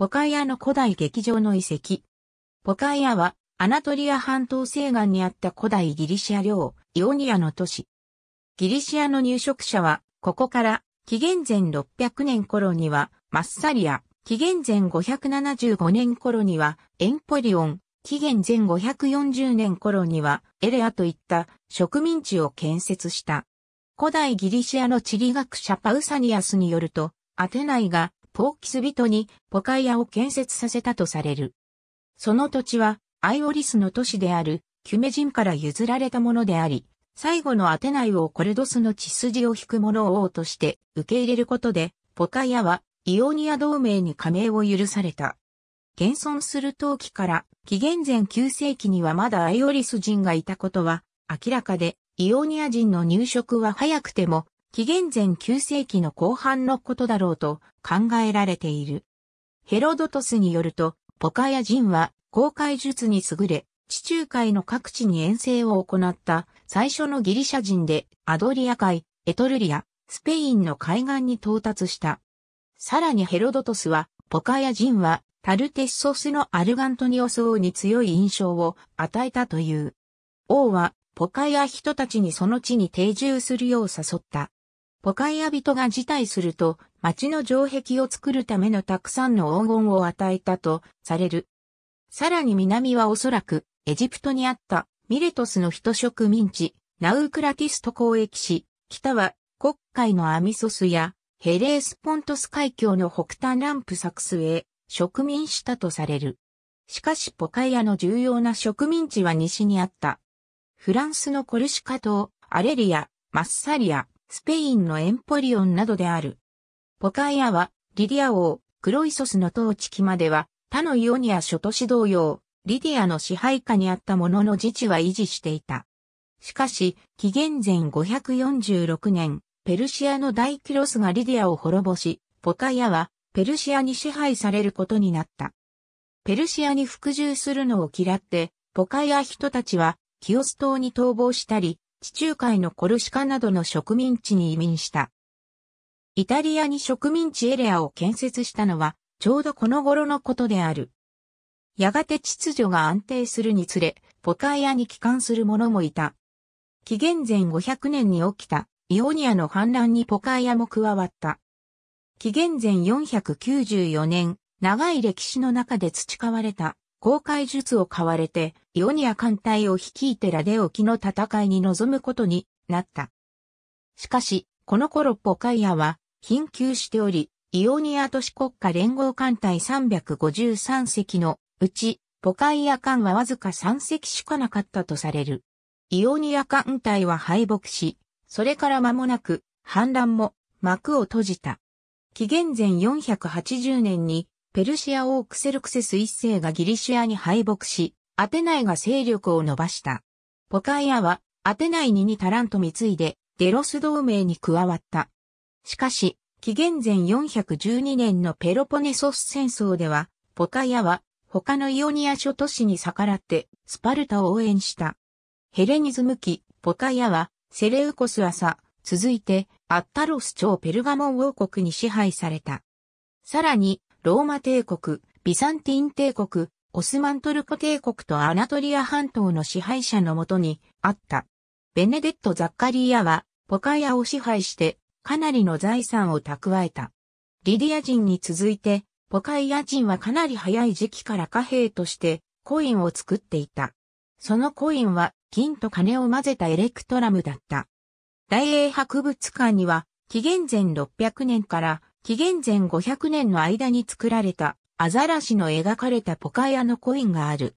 ポカイアの古代劇場の遺跡。ポカイアは、アナトリア半島西岸にあった古代ギリシア領、イオニアの都市。ギリシアの入植者は、ここから、紀元前600年頃には、マッサリア、紀元前575年頃には、エンポリオン、紀元前540年頃には、エレアといった植民地を建設した。古代ギリシアの地理学者パウサニアスによると、アテナイがポーキス人にポカイアを建設させたとされる。その土地はアイオリスの都市であるキュメ人から譲られたものであり、最後のアテナイをコレドスの血筋を引く者を王として受け入れることで、ポカイアはイオニア同盟に加盟を許された。現存する陶器から紀元前9世紀にはまだアイオリス人がいたことは明らかで、イオニア人の入植は早くても紀元前9世紀の後半のことだろうと考えられている。ヘロドトスによると、ポカヤ人は航海術に優れ、地中海の各地に遠征を行った最初のギリシャ人でアドリア海、エトルリア、スペインの海岸に到達した。さらにヘロドトスは、ポカヤ人はタルテッソスのアルガントニオス王に強い印象を与えたという。王はポカヤ人たちにその地に定住するよう誘った。ポカイア人が辞退すると、町の城壁を作るためのたくさんの黄金を与えたとされる。さらに南はおそらく、エジプトにあったミレトスの人植民地、ナウクラティスと交易し、北は黒海のアミソスやヘレースポントス海峡の北端ランプ作スへ植民したとされる。しかしポカイアの重要な植民地は西にあった。フランスのコルシカ島、アレリア、マッサリア、スペインのエンポリオンなどである。ポカイアは、リディア王、クロイソスの統治期までは、他のイオニア諸都市同様、リディアの支配下にあったものの自治は維持していた。しかし、紀元前546年、ペルシアの大キロスがリディアを滅ぼし、ポカイアは、ペルシアに支配されることになった。ペルシアに服従するのを嫌って、ポカイア人たちは、キオス島に逃亡したり、地中海のコルシカなどの植民地に移民した。イタリアに植民地エリアを建設したのは、ちょうどこの頃のことである。やがて秩序が安定するにつれ、ポカイアに帰還する者もいた。紀元前500年に起きたイオニアの反乱にポカイアも加わった。紀元前494年、長い歴史の中で培われた公開術を買われて、イオニア艦隊を率いてラデオキの戦いに臨むことになった。しかし、この頃ポカイアは貧窮しており、イオニア都市国家連合艦隊353隻のうち、ポカイア艦はわずか3隻しかなかったとされる。イオニア艦隊は敗北し、それから間もなく反乱も幕を閉じた。紀元前480年にペルシア王クセルクセス一世がギリシアに敗北し、アテナイが勢力を伸ばした。ポカイアは、アテナイににたランと貢いで、デロス同盟に加わった。しかし、紀元前412年のペロポネソス戦争では、ポカイアは、他のイオニア諸都市に逆らって、スパルタを応援した。ヘレニズム期、ポカイアは、セレウコス朝、続いて、アッタロス朝ペルガモン王国に支配された。さらに、ローマ帝国、ビサンティン帝国、オスマントルコ帝国とアナトリア半島の支配者のもとにあった。ベネデット・ザッカリーアはポカヤを支配してかなりの財産を蓄えた。リディア人に続いてポカイア人はかなり早い時期から貨幣としてコインを作っていた。そのコインは金と金を混ぜたエレクトラムだった。大英博物館には紀元前600年から紀元前500年の間に作られたアザラシの描かれたポカヤのコインがある。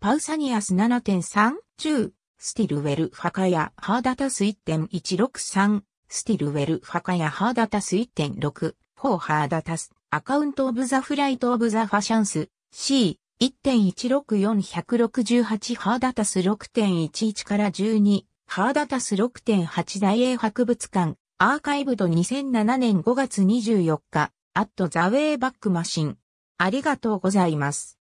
パウサニアス7.3、中、スティルウェル、ファカヤ、ハーダタス1.163、スティルウェル、ファカヤ、ハーダタス1.6、フォーハーダタス、アカウントオブザフライトオブザファシャンス、C、1.164168ハーダタス6.11から12、ハーダタス6.8大英博物館、アーカイブド2007年5月24日、アットザウェイバックマシン。ありがとうございます。